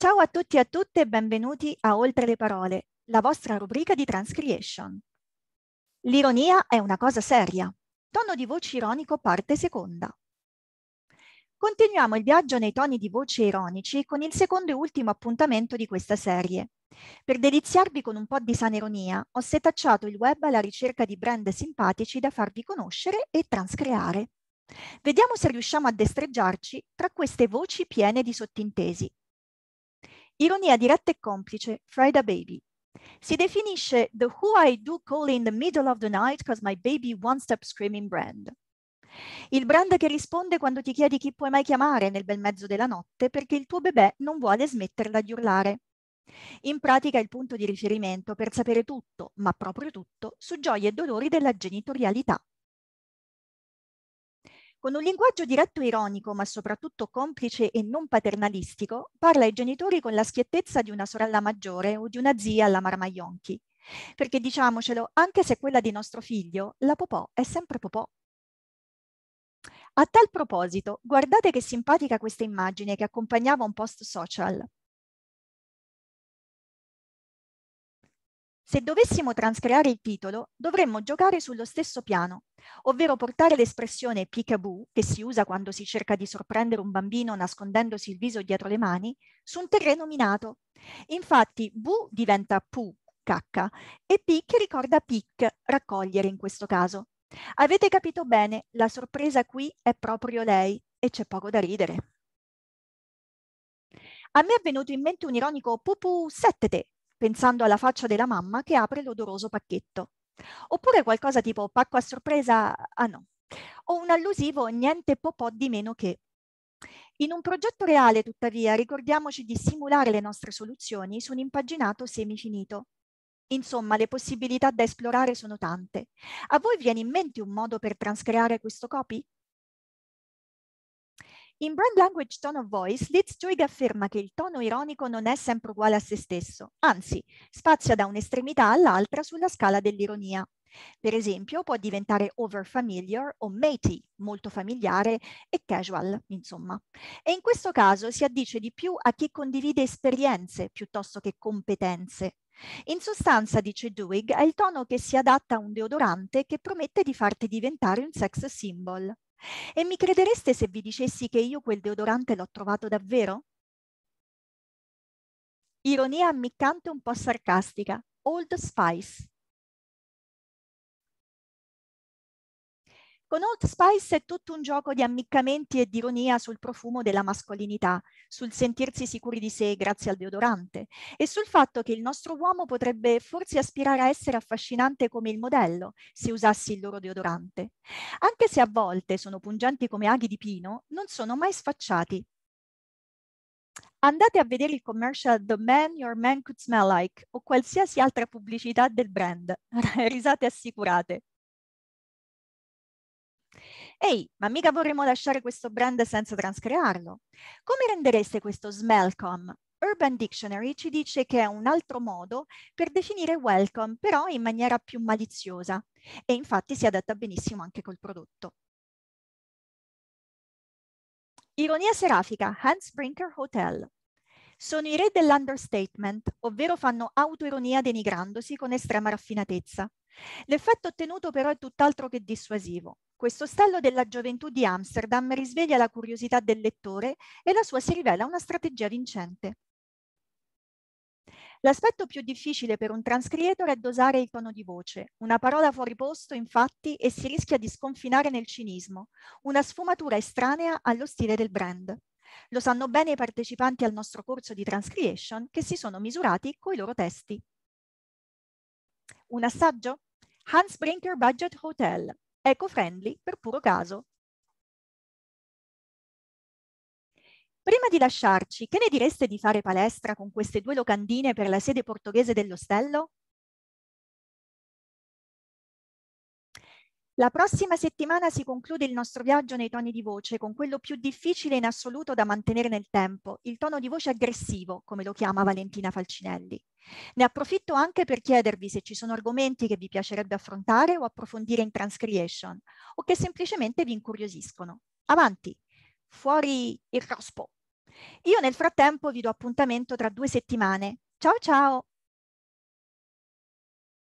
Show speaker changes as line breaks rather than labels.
Ciao a tutti e a tutte e benvenuti a Oltre le parole, la vostra rubrica di Transcreation. L'ironia è una cosa seria. Tono di voce ironico parte seconda. Continuiamo il viaggio nei toni di voce ironici con il secondo e ultimo appuntamento di questa serie. Per deliziarvi con un po' di sana ironia, ho setacciato il web alla ricerca di brand simpatici da farvi conoscere e transcreare. Vediamo se riusciamo a destreggiarci tra queste voci piene di sottintesi Ironia diretta e complice, Frieda Baby. Si definisce The Who I Do Call in the Middle of the Night Cause My Baby One Step Screaming Brand. Il brand che risponde quando ti chiedi chi puoi mai chiamare nel bel mezzo della notte perché il tuo bebè non vuole smetterla di urlare. In pratica è il punto di riferimento per sapere tutto, ma proprio tutto, su gioie e dolori della genitorialità con un linguaggio diretto e ironico, ma soprattutto complice e non paternalistico, parla ai genitori con la schiettezza di una sorella maggiore o di una zia alla marmaionchi. Perché diciamocelo, anche se quella di nostro figlio, la popò è sempre popò. A tal proposito, guardate che simpatica questa immagine che accompagnava un post social. Se dovessimo transcreare il titolo, dovremmo giocare sullo stesso piano, ovvero portare l'espressione peekaboo, che si usa quando si cerca di sorprendere un bambino nascondendosi il viso dietro le mani, su un terreno minato. Infatti bu diventa pu, cacca, e pic ricorda pic, raccogliere in questo caso. Avete capito bene, la sorpresa qui è proprio lei e c'è poco da ridere. A me è venuto in mente un ironico pupù, settete, pensando alla faccia della mamma che apre l'odoroso pacchetto. Oppure qualcosa tipo pacco a sorpresa, ah no. O un allusivo niente popò di meno che. In un progetto reale, tuttavia, ricordiamoci di simulare le nostre soluzioni su un impaginato semifinito. Insomma, le possibilità da esplorare sono tante. A voi viene in mente un modo per transcreare questo copy? In Brand Language Tone of Voice, Litztwig afferma che il tono ironico non è sempre uguale a se stesso, anzi spazia da un'estremità all'altra sulla scala dell'ironia. Per esempio, può diventare over familiar o matey, molto familiare, e casual, insomma. E in questo caso si addice di più a chi condivide esperienze piuttosto che competenze. In sostanza, dice Duig, è il tono che si adatta a un deodorante che promette di farti diventare un sex symbol. E mi credereste se vi dicessi che io quel deodorante l'ho trovato davvero? Ironia ammiccante un po' sarcastica. Old Spice. Con Old Spice è tutto un gioco di ammiccamenti e di ironia sul profumo della mascolinità, sul sentirsi sicuri di sé grazie al deodorante e sul fatto che il nostro uomo potrebbe forse aspirare a essere affascinante come il modello se usassi il loro deodorante. Anche se a volte sono pungenti come aghi di pino, non sono mai sfacciati. Andate a vedere il commercial The Man Your Man Could Smell Like o qualsiasi altra pubblicità del brand, risate assicurate. Ehi, ma mica vorremmo lasciare questo brand senza transcrearlo. Come rendereste questo Smelcom? Urban Dictionary ci dice che è un altro modo per definire welcome, però in maniera più maliziosa, e infatti si adatta benissimo anche col prodotto. Ironia serafica, Hans Brinker Hotel. Sono i re dell'understatement, ovvero fanno autoironia denigrandosi con estrema raffinatezza. L'effetto ottenuto però è tutt'altro che dissuasivo. Questo ostello della gioventù di Amsterdam risveglia la curiosità del lettore e la sua si rivela una strategia vincente. L'aspetto più difficile per un transcreator è dosare il tono di voce. Una parola fuori posto, infatti, e si rischia di sconfinare nel cinismo, una sfumatura estranea allo stile del brand. Lo sanno bene i partecipanti al nostro corso di transcreation che si sono misurati coi loro testi. Un assaggio? Hans Brinker Budget Hotel, eco-friendly per puro caso. Prima di lasciarci, che ne direste di fare palestra con queste due locandine per la sede portoghese dell'ostello? La prossima settimana si conclude il nostro viaggio nei toni di voce con quello più difficile in assoluto da mantenere nel tempo, il tono di voce aggressivo, come lo chiama Valentina Falcinelli. Ne approfitto anche per chiedervi se ci sono argomenti che vi piacerebbe affrontare o approfondire in transcreation o che semplicemente vi incuriosiscono. Avanti, fuori il rospo. Io nel frattempo vi do appuntamento tra due settimane. Ciao ciao!